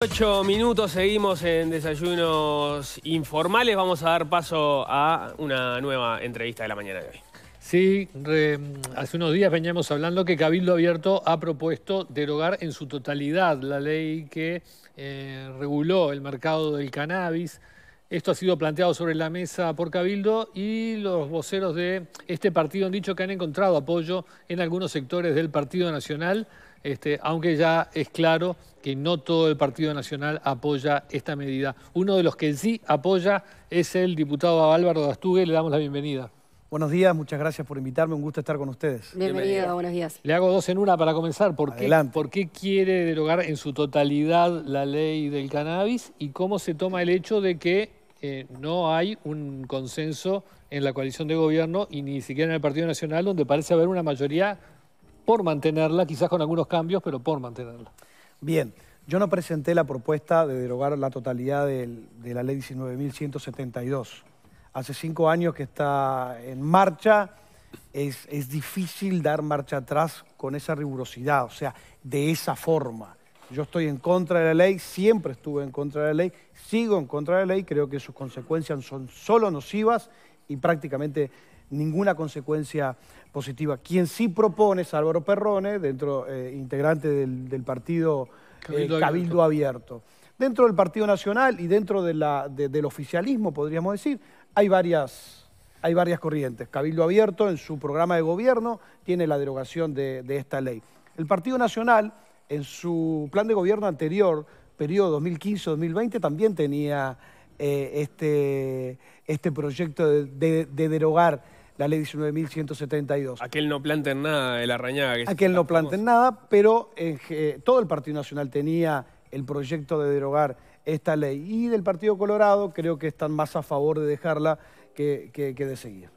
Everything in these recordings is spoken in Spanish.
Ocho minutos, seguimos en desayunos informales. Vamos a dar paso a una nueva entrevista de la mañana de hoy. Sí, hace unos días veníamos hablando que Cabildo Abierto ha propuesto derogar en su totalidad la ley que eh, reguló el mercado del cannabis. Esto ha sido planteado sobre la mesa por Cabildo y los voceros de este partido han dicho que han encontrado apoyo en algunos sectores del Partido Nacional este, aunque ya es claro que no todo el Partido Nacional apoya esta medida. Uno de los que sí apoya es el diputado Álvaro Dastugue, le damos la bienvenida. Buenos días, muchas gracias por invitarme, un gusto estar con ustedes. Bienvenida, buenos días. Le hago dos en una para comenzar. ¿Por qué, quiere derogar en su totalidad la ley del cannabis y cómo se toma el hecho de que eh, no hay un consenso en la coalición de gobierno y ni siquiera en el Partido Nacional, donde parece haber una mayoría por mantenerla, quizás con algunos cambios, pero por mantenerla. Bien, yo no presenté la propuesta de derogar la totalidad de la ley 19.172. Hace cinco años que está en marcha, es, es difícil dar marcha atrás con esa rigurosidad, o sea, de esa forma. Yo estoy en contra de la ley, siempre estuve en contra de la ley, sigo en contra de la ley, creo que sus consecuencias son solo nocivas y prácticamente ninguna consecuencia positiva. Quien sí propone es Álvaro Perrone, dentro, eh, integrante del, partido eh, Cabildo, Abierto. Dentro del Partido Nacional y dentro del oficialismo, podríamos decir, hay varias, hay varias corrientes. Cabildo Abierto en su programa de gobierno tiene la derogación de, esta ley. El Partido Nacional en su plan de gobierno anterior, periodo 2015-2020, también tenía eh, este, este proyecto de derogar la ley 19.172. Aquel no planten nada, el Arrañaga. Que Aquel no planteen nada, pero eh, eh, todo el Partido Nacional tenía el proyecto de derogar esta ley. Y del Partido Colorado creo que están más a favor de dejarla que, de seguir.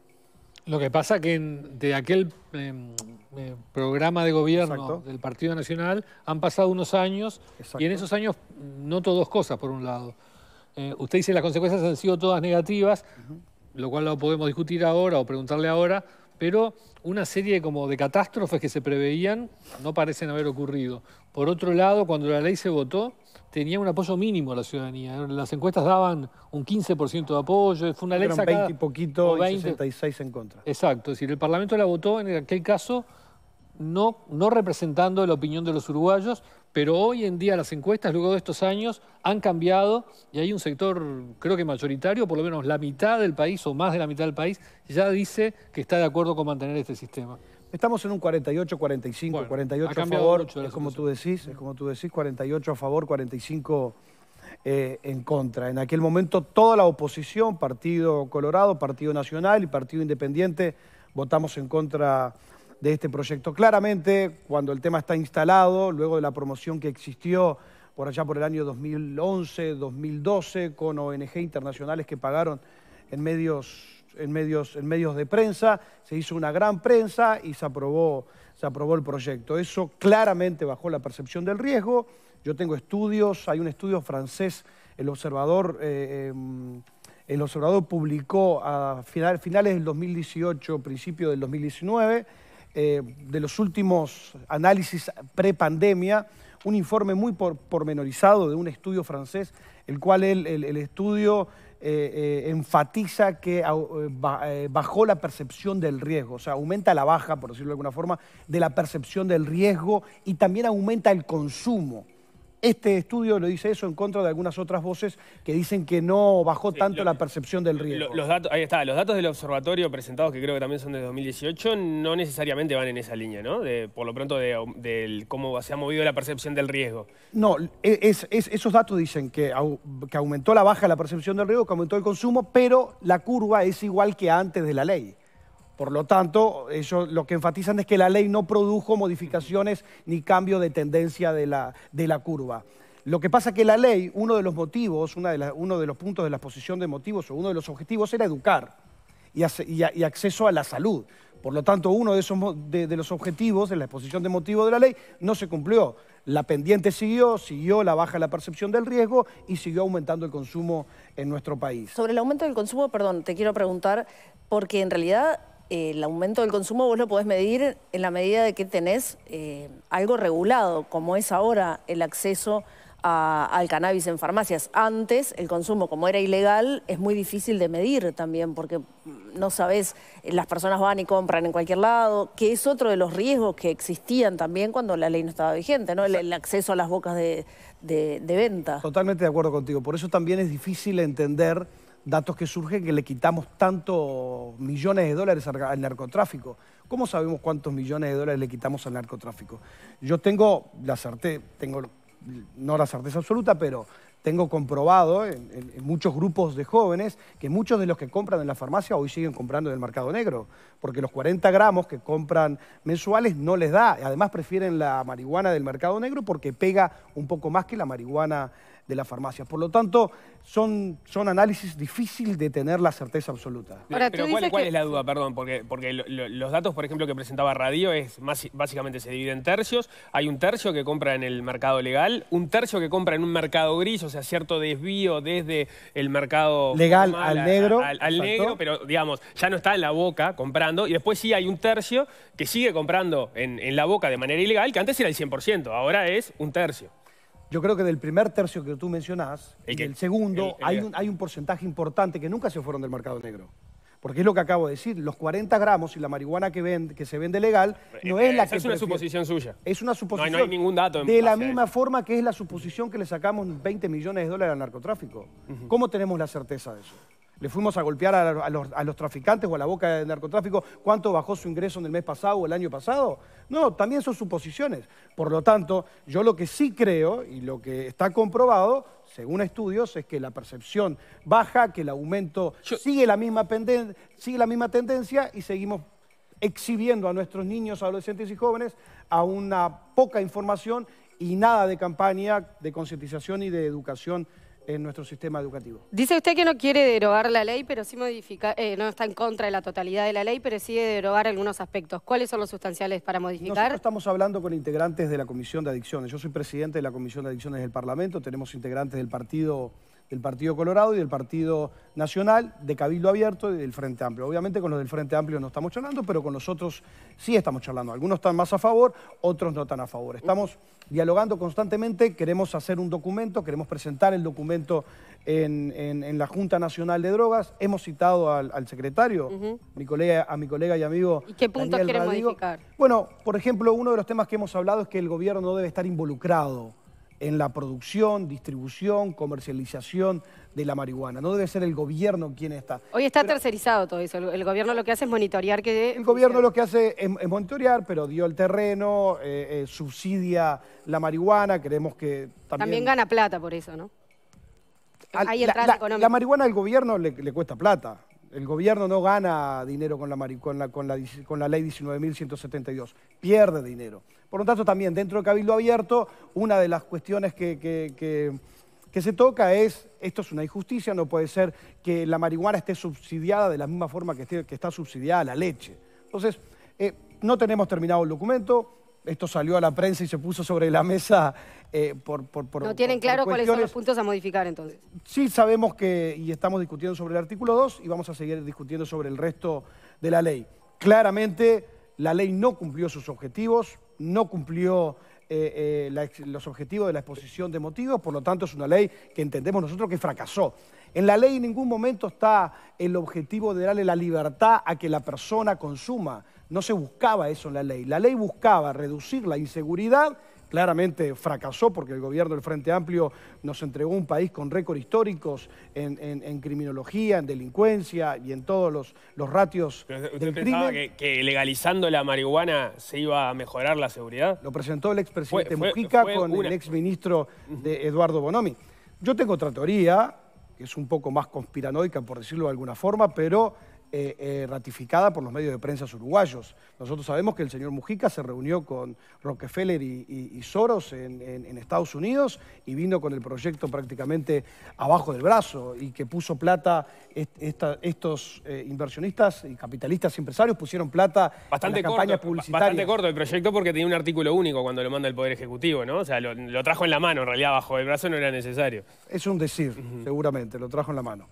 Lo que pasa que de aquel em, eh, programa de gobierno del Partido Nacional han pasado unos años y en esos años noto dos cosas, por un lado. usted dice que las consecuencias han sido todas negativas lo cual lo podemos discutir ahora o preguntarle ahora, pero una serie como de catástrofes que se preveían no parecen haber ocurrido. Por otro lado, cuando la ley se votó, tenía un apoyo mínimo a la ciudadanía. Las encuestas daban un 15% de apoyo, fue una ley sacada... 20 y poquito y 66 en contra. Exacto, es decir, el Parlamento la votó en aquel caso no, no representando la opinión de los uruguayos, pero hoy en día las encuestas, luego de estos años, han cambiado y hay un sector, creo que mayoritario, por lo menos la mitad del país o más de la mitad del país, ya dice que está de acuerdo con mantener este sistema. Estamos en un 48, 45, 48 a favor, es como tú decís, es como tú decís, 48 a favor, 45 eh, en contra. En aquel momento toda la oposición, Partido Colorado, Partido Nacional y Partido Independiente, votamos en contra de este proyecto. Claramente, cuando el tema está instalado, luego de la promoción que existió por allá por el año 2011, 2012, con ONG internacionales que pagaron en medios, en medios, en medios de prensa, se hizo una gran prensa y se aprobó, se aprobó el proyecto. Eso claramente bajó la percepción del riesgo. Yo tengo estudios, hay un estudio francés, el observador... Eh, em, el observador publicó a finales del 2018, principio del 2019, eh, de los últimos análisis pre-pandemia, un informe muy pormenorizado de un estudio francés, el cual el, estudio eh, eh, enfatiza que bajó la percepción del riesgo, o sea, aumenta la baja, por decirlo de alguna forma, de la percepción del riesgo y también aumenta el consumo. Este estudio lo dice eso en contra de algunas otras voces que dicen que no bajó tanto la percepción del riesgo. los datos, ahí está, los datos del observatorio presentados, que creo que también son de 2018, no necesariamente van en esa línea, ¿no? De, por lo pronto, de, cómo se ha movido la percepción del riesgo. No, e, esos datos dicen que, aumentó la baja la percepción del riesgo, que aumentó el consumo, pero la curva es igual que antes de la ley. Por lo tanto, ellos lo que enfatizan es que la ley no produjo modificaciones ni cambio de tendencia de la, de la curva. Lo que pasa es que la ley, uno de los motivos, una de uno de los puntos de la exposición de motivos o uno de los objetivos era educar y, acceso a la salud. Por lo tanto, uno de, esos, los objetivos de la exposición de motivos de la ley no se cumplió. La pendiente siguió, siguió la baja la percepción del riesgo y siguió aumentando el consumo en nuestro país. Sobre el aumento del consumo, perdón, te quiero preguntar, porque en realidad el aumento del consumo vos lo podés medir en la medida de que tenés eh, algo regulado, como es ahora el acceso al cannabis en farmacias. Antes, el consumo, como era ilegal, es muy difícil de medir también, porque no sabes, eh, las personas van y compran en cualquier lado, que es otro de los riesgos que existían también cuando la ley no estaba vigente, ¿no? El, acceso a las bocas de, de venta. Totalmente de acuerdo contigo. Por eso también es difícil entender datos que surgen que le quitamos tantos millones de dólares al narcotráfico. ¿Cómo sabemos cuántos millones de dólares le quitamos al narcotráfico? Yo tengo la certeza, tengo no la certeza absoluta, pero tengo comprobado en, muchos grupos de jóvenes que muchos de los que compran en la farmacia hoy siguen comprando en el mercado negro, porque los 40 gramos que compran mensuales no les da. Además prefieren la marihuana del mercado negro porque pega un poco más que la marihuana de la farmacia. Por lo tanto, son, son análisis difíciles de tener la certeza absoluta. Pero ¿cuál, es la duda? Perdón, porque, porque los datos, por ejemplo, que presentaba Radio es más, básicamente se divide en tercios. Hay un tercio que compra en el mercado legal, un tercio que compra en un mercado gris, o sea, cierto desvío desde el mercado... Legal al negro. Al, negro, pero digamos, ya no está en la boca comprando. Y después sí hay un tercio que sigue comprando en, en la boca de manera ilegal, que antes era el 100%, ahora es un tercio. Yo creo que del primer tercio que tú mencionás, el, del segundo, hay, un, porcentaje importante que nunca se fueron del mercado negro. Porque es lo que acabo de decir, los 40 gramos y la marihuana que, que se vende legal eh, no es la eh, que... Es una suposición suya. Es una suposición. No, hay ningún dato. de la misma forma que es la suposición que le sacamos 20 millones de dólares al narcotráfico. ¿Cómo tenemos la certeza de eso? le fuimos a golpear a, los, traficantes o a la boca del narcotráfico, ¿cuánto bajó su ingreso en el mes pasado o el año pasado? No, también son suposiciones. Por lo tanto, yo lo que sí creo y lo que está comprobado, según estudios, es que la percepción baja, que el aumento sigue, la misma sigue la misma tendencia y seguimos exhibiendo a nuestros niños, adolescentes y jóvenes a una poca información y nada de campaña de concientización y de educación en nuestro sistema educativo. Dice usted que no quiere derogar la ley, pero sí modificar, eh, no está en contra de la totalidad de la ley, pero sí derogar algunos aspectos. ¿Cuáles son los sustanciales para modificar? Nosotros estamos hablando con integrantes de la Comisión de Adicciones. Yo soy presidente de la Comisión de Adicciones del Parlamento, tenemos integrantes del partido del Partido Colorado y del Partido Nacional, de Cabildo Abierto y del Frente Amplio. Obviamente con los del Frente Amplio no estamos charlando, pero con los otros sí estamos charlando. Algunos están más a favor, otros no están a favor. Estamos dialogando constantemente, queremos hacer un documento, queremos presentar el documento en, la Junta Nacional de Drogas. Hemos citado al, secretario, mi colega, a mi colega y amigo. ¿Y qué puntos quiere modificar? Bueno, por ejemplo, uno de los temas que hemos hablado es que el gobierno no debe estar involucrado en la producción, distribución, comercialización de la marihuana. No debe ser el gobierno quien está. Hoy está tercerizado todo eso. El gobierno lo que hace es monitorear El gobierno lo que hace es, monitorear, pero dio el terreno, eh, eh, subsidia la marihuana, creemos que también... También gana plata por eso, ¿no? la, la, marihuana al gobierno le cuesta plata. El gobierno no gana dinero con la, con la, ley 19.172, pierde dinero. Por lo tanto, también dentro de Cabildo Abierto, una de las cuestiones que, que, se toca es, esto es una injusticia, no puede ser que la marihuana esté subsidiada de la misma forma que, está subsidiada la leche. Entonces, eh, no tenemos terminado el documento, esto salió a la prensa y se puso sobre la mesa eh, por, por, por, ¿No tienen claro cuáles son los puntos a modificar entonces? Sí, sabemos que, y estamos discutiendo sobre el artículo 2 y vamos a seguir discutiendo sobre el resto de la ley. Claramente, la ley no cumplió sus objetivos, no cumplió eh, eh, los objetivos de la exposición de motivos, por lo tanto es una ley que entendemos nosotros que fracasó. En la ley en ningún momento está el objetivo de darle la libertad a que la persona consuma. No se buscaba eso en la ley. La ley buscaba reducir la inseguridad claramente fracasó porque el gobierno del Frente Amplio nos entregó un país con récord históricos en, criminología, en delincuencia y en todos los, los ratios. del pensaba Que, que, legalizando la marihuana se iba a mejorar la seguridad? Lo presentó el expresidente Mujica con el exministro de Eduardo Bonomi. Yo tengo otra teoría, que es un poco más conspiranoica, por decirlo de alguna forma, pero eh, eh, ratificada por los medios de prensa uruguayos. Nosotros sabemos que el señor Mujica se reunió con Rockefeller y, Soros en, Estados Unidos y vino con el proyecto prácticamente abajo del brazo y que puso plata, estos eh, inversionistas y capitalistas y empresarios pusieron plata bastante en campañas Bastante corto el proyecto porque tenía un artículo único cuando lo manda el Poder Ejecutivo, ¿no? O sea, lo, trajo en la mano, en realidad, abajo del brazo no era necesario. Es un decir, seguramente, lo trajo en la mano.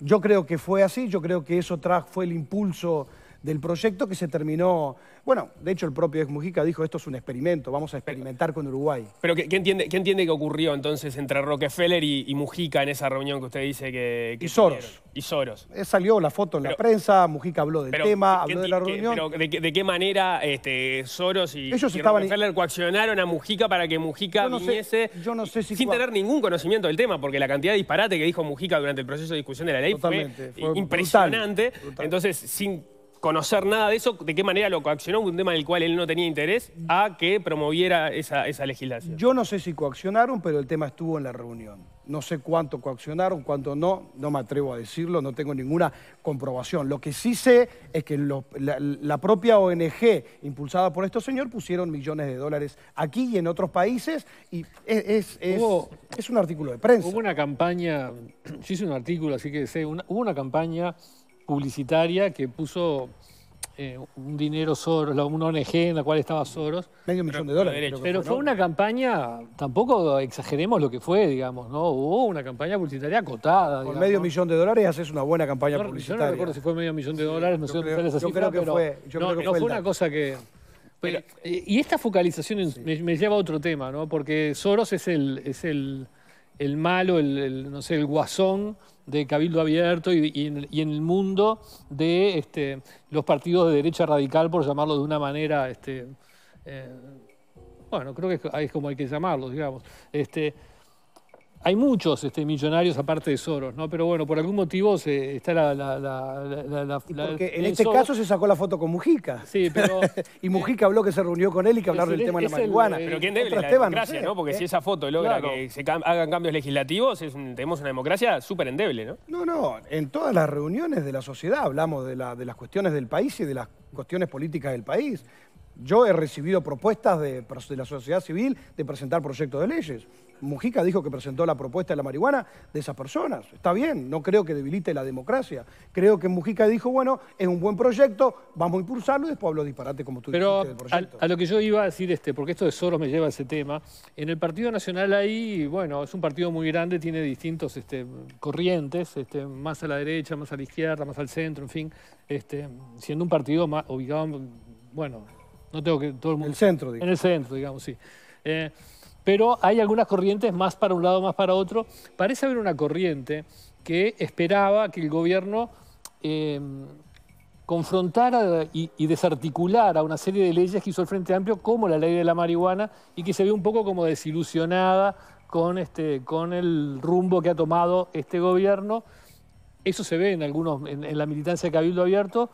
Yo creo que fue así, yo creo que eso trajo, fue el impulso del proyecto que se terminó... Bueno, de hecho el propio ex Mujica dijo, esto es un experimento, vamos a experimentar con Uruguay. Pero ¿qué, qué entiende, qué que ocurrió entonces entre Rockefeller y, Mujica en esa reunión que usted dice que... y Soros. Y Soros. Eh, salió la foto en la prensa, Mujica habló del tema, habló de la reunión. de, qué manera este, Soros y, Ellos Rockefeller coaccionaron a Mujica para que Mujica no viniese sin tener ningún conocimiento del tema, porque la cantidad de disparate que dijo Mujica durante el proceso de discusión de la ley fue, impresionante. Entonces, sin conocer nada de eso, de qué manera lo coaccionó, un tema del cual él no tenía interés, a que promoviera esa, legislación. Yo no sé si coaccionaron, pero el tema estuvo en la reunión. No sé cuánto coaccionaron, cuánto no, no me atrevo a decirlo, no tengo ninguna comprobación. Lo que sí sé es que la, propia ONG impulsada por este señor pusieron millones de dólares aquí y en otros países y es, un artículo de prensa. Hubo una campaña, sí es un artículo, así que sé, hubo una campaña publicitaria que puso eh, un dinero Soros, una ONG en la cual estaba Soros. Medio millón de dólares. Pero, fue una campaña, tampoco exageremos lo que fue, digamos, ¿no? Hubo una campaña publicitaria acotada. Con medio millón de dólares haces una buena campaña publicitaria. Yo no recuerdo si fue medio millón de dólares, no sé dónde Fue, yo creo que fue, fue una cosa que... Pero, eh, y esta focalización me, lleva a otro tema, ¿no? Porque Soros es el... Es el el malo, el, no el guasón de Cabildo Abierto y, en, el mundo de este, los partidos de derecha radical, por llamarlo de una manera, este, eh, bueno, creo que es, es, como hay que llamarlo, digamos. Este, hay muchos este, millonarios aparte de Soros, ¿no? Pero bueno, por algún motivo se, está la... Porque en eh, este caso se sacó la foto con Mujica. Sí, pero... y Mujica habló que se reunió con él y que hablaron del tema de la marihuana. Eh, pero ¿quién debe la democracia, no, Porque ¿eh? si esa foto logra que se hagan cambios legislativos, tenemos una democracia súper endeble, ¿no? No, no. En todas las reuniones de la sociedad hablamos de, de las cuestiones del país y de las cuestiones políticas del país. Yo he recibido propuestas de, la sociedad civil de presentar proyectos de leyes. Mujica dijo que presentó la propuesta de la marihuana de esas personas. Está bien, no creo que debilite la democracia. Creo que Mujica dijo, bueno, es un buen proyecto, vamos a impulsarlo y después hablo disparate como tú Pero dijiste del proyecto. A, lo que yo iba a decir, este, porque esto de Soros me lleva a ese tema, en el Partido Nacional ahí, bueno, es un partido muy grande, tiene distintos este, corrientes, este, más a la derecha, más a la izquierda, más al centro, en fin, este, siendo un partido más ubicado, bueno no tengo que. Todo el en el centro, digamos. En el centro, digamos, sí. Eh, pero hay algunas corrientes más para un lado, más para otro. Parece haber una corriente que esperaba que el gobierno em, confrontara y, desarticulara una serie de leyes que hizo el Frente Amplio, como la ley de la marihuana, y que se ve un poco como desilusionada con, este, con el rumbo que ha tomado este gobierno. Eso se ve en algunos, en la militancia de Cabildo Abierto,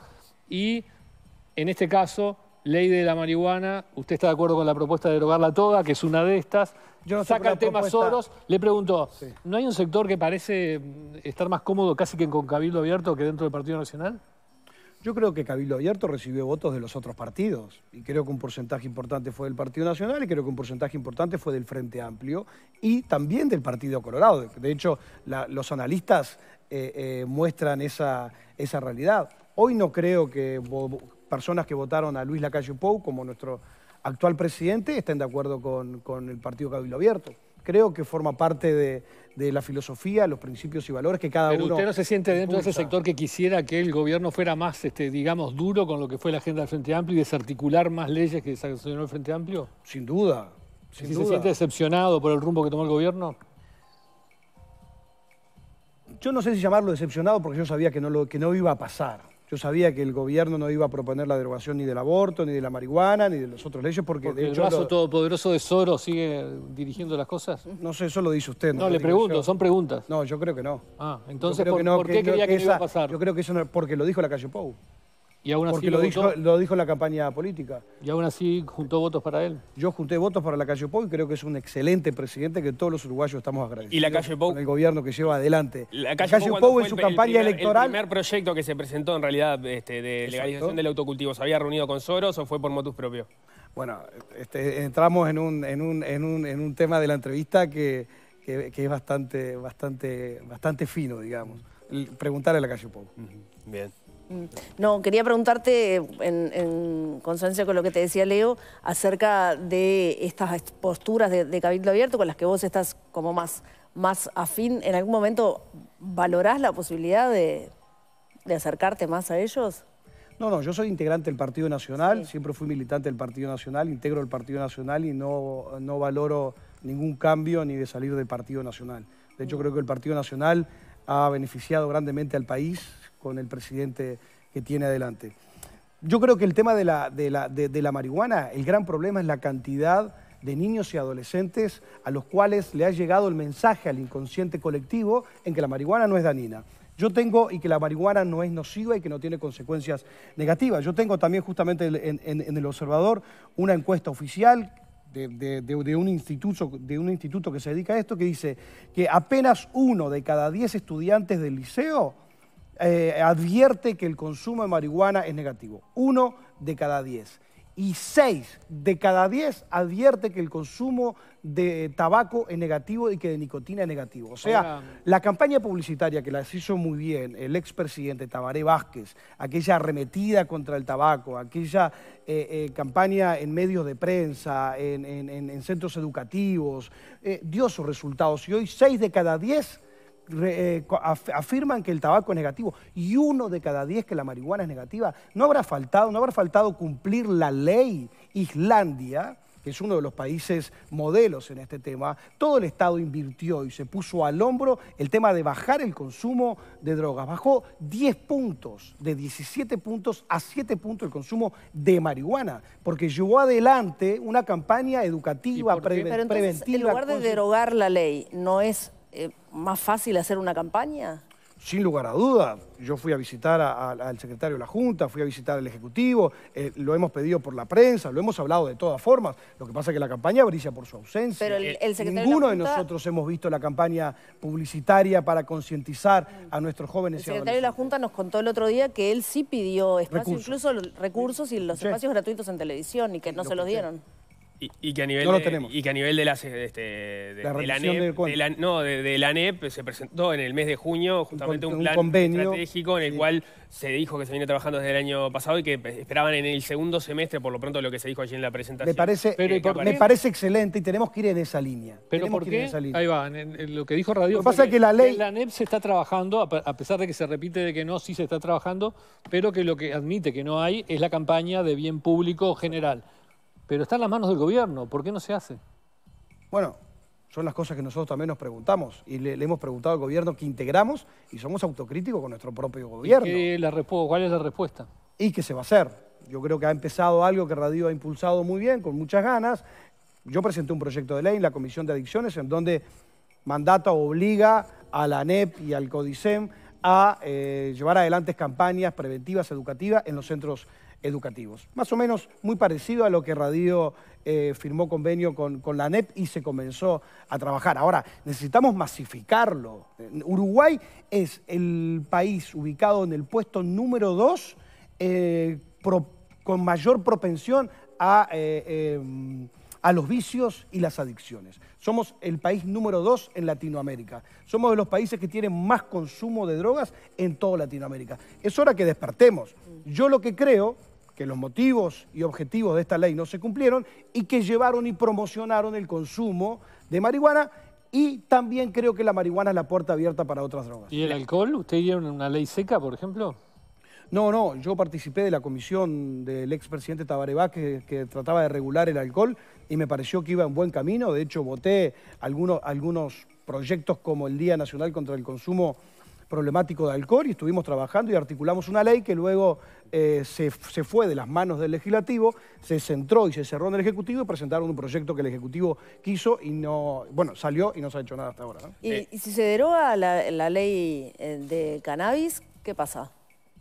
y en este caso ley de la marihuana, usted está de acuerdo con la propuesta de derogarla toda, que es una de estas. Yo saca el tema Soros. Le pregunto, ¿no hay un sector que parece mm, estar más cómodo casi que con Cabildo Abierto que dentro del Partido Nacional? Yo creo que Cabildo Abierto recibió votos de los otros partidos y creo que un porcentaje importante fue del Partido Nacional y creo que un porcentaje importante fue del Frente Amplio y también del Partido Colorado. De hecho, los analistas eh, eh, muestran esa, esa realidad. Hoy no creo que personas que votaron a Luis Lacalle Pou como nuestro actual presidente estén de acuerdo con, el Partido Cabildo Abierto. Creo que forma parte de, la filosofía, los principios y valores que cada Pero uno... ¿Usted no se siente dentro de ese sector que quisiera que el gobierno fuera más, este, digamos, duro con lo que fue la agenda del Frente Amplio y desarticular más leyes que sancionó el Frente Amplio? Sin duda, ¿Se siente decepcionado por el rumbo que tomó el gobierno? Yo no sé si llamarlo decepcionado porque yo sabía que no, lo, que no iba a pasar. Yo sabía que el gobierno no iba a proponer la derogación ni del aborto, ni de la marihuana, ni de los otros leyes, porque, ¿El brazo todopoderoso de Soro sigue dirigiendo las cosas? No sé, eso lo dice usted. No, le pregunto, son preguntas. No, yo creo que no. Ah, entonces, ¿por, qué creía que, iba a pasar? Yo creo que eso no, porque lo dijo la calle Pou. Porque lo, dijo, lo, dijo, la campaña política. Y aún así juntó votos para él. Yo junté votos para la calle Pou y creo que es un excelente presidente que todos los uruguayos estamos agradecidos. Y la calle Pou. el gobierno que lleva adelante. La calle, la Pou, en su campaña electoral. El primer proyecto que se presentó en realidad este, de legalización del autocultivo, ¿se había reunido con Soros o fue por motus propio? Bueno, este, entramos en un, en, un, en, un, en un, tema de la entrevista que, es bastante, bastante, bastante fino, digamos. Preguntar a la calle Pou. Bien. No, quería preguntarte, en, en, consonancia con lo que te decía Leo, acerca de estas posturas de, Cabildo Abierto con las que vos estás como más, más afín. ¿En algún momento valorás la posibilidad de, acercarte más a ellos? No, no, yo soy integrante del Partido Nacional, siempre fui militante del Partido Nacional, integro el Partido Nacional y no, no valoro ningún cambio ni de salir del Partido Nacional. De hecho, mm. creo que el Partido Nacional ha beneficiado grandemente al país, con el presidente que tiene adelante. Yo creo que el tema de la, marihuana, el gran problema es la cantidad de niños y adolescentes a los cuales le ha llegado el mensaje al inconsciente colectivo en que la marihuana no es danina. Yo tengo, y que la marihuana no es nociva y que no tiene consecuencias negativas. Yo tengo también justamente en, El Observador una encuesta oficial de, un instituto, de un instituto que se dedica a esto que dice que apenas uno de cada diez estudiantes del liceo eh, advierte que el consumo de marihuana es negativo. Uno de cada diez. Y seis de cada diez advierte que el consumo de tabaco es negativo y que de nicotina es negativo. O sea, la campaña publicitaria que las hizo muy bien el expresidente Tabaré Vázquez, aquella arremetida contra el tabaco, aquella eh, eh, campaña en medios de prensa, en, centros educativos, dio sus resultados. Y hoy seis de cada diez... Eh, afirman que el tabaco es negativo y uno de cada diez que la marihuana es negativa, no habrá faltado, no habrá faltado cumplir la ley Islandia, que es uno de los países modelos en este tema, todo el Estado invirtió y se puso al hombro el tema de bajar el consumo de drogas. Bajó 10 puntos, de 17 puntos a 7 puntos el consumo de marihuana, porque llevó adelante una campaña educativa, pre entonces, preventiva. En lugar de derogar la ley, ¿no es eh, más fácil hacer una campaña? Sin lugar a duda, yo fui a visitar al secretario de la Junta, fui a visitar al Ejecutivo, eh, lo hemos pedido por la prensa, lo hemos hablado de todas formas. Lo que pasa es que la campaña brilla por su ausencia. Eh, ninguno de, nosotros hemos visto la campaña publicitaria para concientizar a nuestros jóvenes. El secretario de la Junta nos contó el otro día que él sí pidió espacio, incluso recursos y los espacios gratuitos en televisión y que no se los dieron. Y, que a nivel De, y que a nivel de, de, la ANEP, pues, se presentó en el mes de junio justamente un, plan estratégico en el cual se dijo que se viene trabajando desde el año pasado y que pues, esperaban en el segundo semestre, por lo pronto, lo que se dijo allí en la presentación. Me parece, eh, parece excelente y tenemos que ir en esa línea. ¿Pero por qué? Ahí va, lo que dijo Radio. Lo pasa que la ley... La ANEP se está trabajando, a pesar de que se repite de que no, sí se está trabajando, pero que lo que admite que no hay es la campaña de bien público general. Pero está en las manos del gobierno, ¿por qué no se hace? Bueno, son las cosas que nosotros también nos preguntamos y le, hemos preguntado al gobierno que integramos y somos autocríticos con nuestro propio gobierno. ¿Y la ¿Cuál es la respuesta? ¿Y que se va a hacer? Yo creo que ha empezado algo que Radio ha impulsado muy bien, con muchas ganas. Yo presenté un proyecto de ley en la Comisión de Adicciones en donde mandata obliga a la ANEP y al CODICEM a eh, llevar adelante campañas preventivas educativas en los centros educativos. Más o menos muy parecido a lo que Radio eh, firmó convenio con, la ANEP y se comenzó a trabajar. Ahora, necesitamos masificarlo. Uruguay es el país ubicado en el puesto número dos eh, con mayor propensión eh, a, los vicios y las adicciones. Somos el país número dos en Latinoamérica. Somos de los países que tienen más consumo de drogas en toda Latinoamérica. Es hora que despertemos. Yo lo que creo que los motivos y objetivos de esta ley no se cumplieron y que llevaron y promocionaron el consumo de marihuana y también creo que la marihuana es la puerta abierta para otras drogas. ¿Y el alcohol? ¿Usted dieron una ley seca, por ejemplo? No, no, yo participé de la comisión del expresidente presidente que, que trataba de regular el alcohol y me pareció que iba en buen camino. De hecho, voté algunos, algunos proyectos como el Día Nacional contra el Consumo problemático de alcohol y estuvimos trabajando y articulamos una ley que luego eh, se, fue de las manos del legislativo, se centró y se cerró en el Ejecutivo y presentaron un proyecto que el Ejecutivo quiso y no, bueno, salió y no se ha hecho nada hasta ahora. Eh. ¿Y, si se deroga la, la ley eh, de cannabis, qué pasa?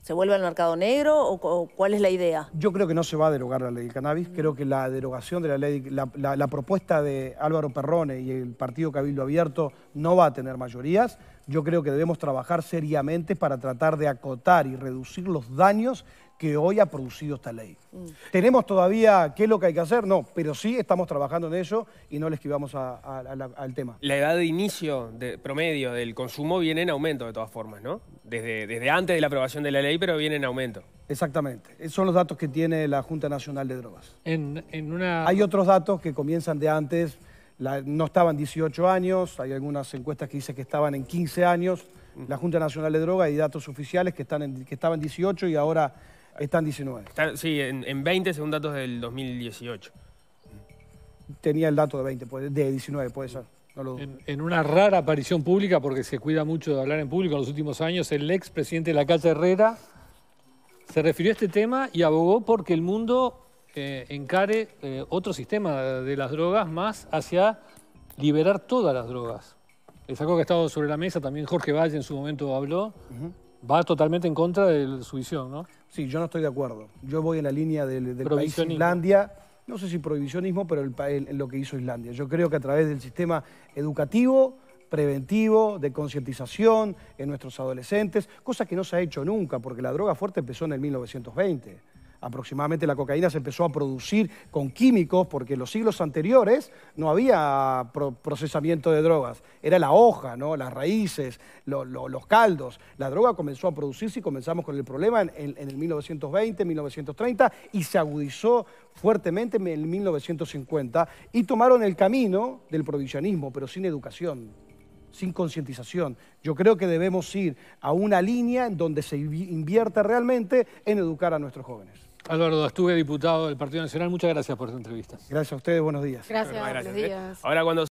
¿Se vuelve al mercado negro o, cuál es la idea? Yo creo que no se va a derogar la ley del cannabis. Creo que la derogación de la ley, la, la, propuesta de Álvaro Perrone y el Partido Cabildo Abierto no va a tener mayorías. Yo creo que debemos trabajar seriamente para tratar de acotar y reducir los daños que hoy ha producido esta ley. Mm. ¿Tenemos todavía qué es lo que hay que hacer? No, pero sí estamos trabajando en ello y no le esquivamos al tema. La edad de inicio promedio del consumo viene en aumento de todas formas, ¿no? Desde, desde antes de la aprobación de la ley, pero viene en aumento. Exactamente. son los datos que tiene la Junta Nacional de Drogas. En, una... Hay otros datos que comienzan de antes. no estaban 18 años, hay algunas encuestas que dicen que estaban en 15 años. Mm. La Junta Nacional de Drogas y datos oficiales que, están que estaban 18 y ahora Está en 19. sí, en, 20 según datos del 2018. Tenía el dato de 20, pues, de 19 puede ser. No lo... en, una rara aparición pública, porque se cuida mucho de hablar en público en los últimos años, el ex presidente de la calle Herrera se refirió a este tema y abogó porque el mundo eh, encare eh, otro sistema de las drogas más hacia liberar todas las drogas. Es algo que ha estado sobre la mesa, también Jorge Valle en su momento habló, va totalmente en contra de su visión, ¿no? Sí, yo no estoy de acuerdo. Yo voy en la línea del, país Islandia. No sé si prohibicionismo, pero el, lo que hizo Islandia. Yo creo que a través del sistema educativo, preventivo, de concientización en nuestros adolescentes, cosa que no se ha hecho nunca, porque la droga fuerte empezó en el 1920 aproximadamente la cocaína se empezó a producir con químicos, porque en los siglos anteriores no había procesamiento de drogas, era la hoja, ¿no? las raíces, los caldos. La droga comenzó a producirse y comenzamos con el problema en, el 1920, 1930 y se agudizó fuertemente en el 1950 y tomaron el camino del provisionismo, pero sin educación sin concientización. Yo creo que debemos ir a una línea en donde se invierta realmente en educar a nuestros jóvenes. Álvaro estuve diputado del Partido Nacional, muchas gracias por esta entrevista. Gracias a ustedes, buenos días. Gracias, buenos ¿eh? días. Ahora cuando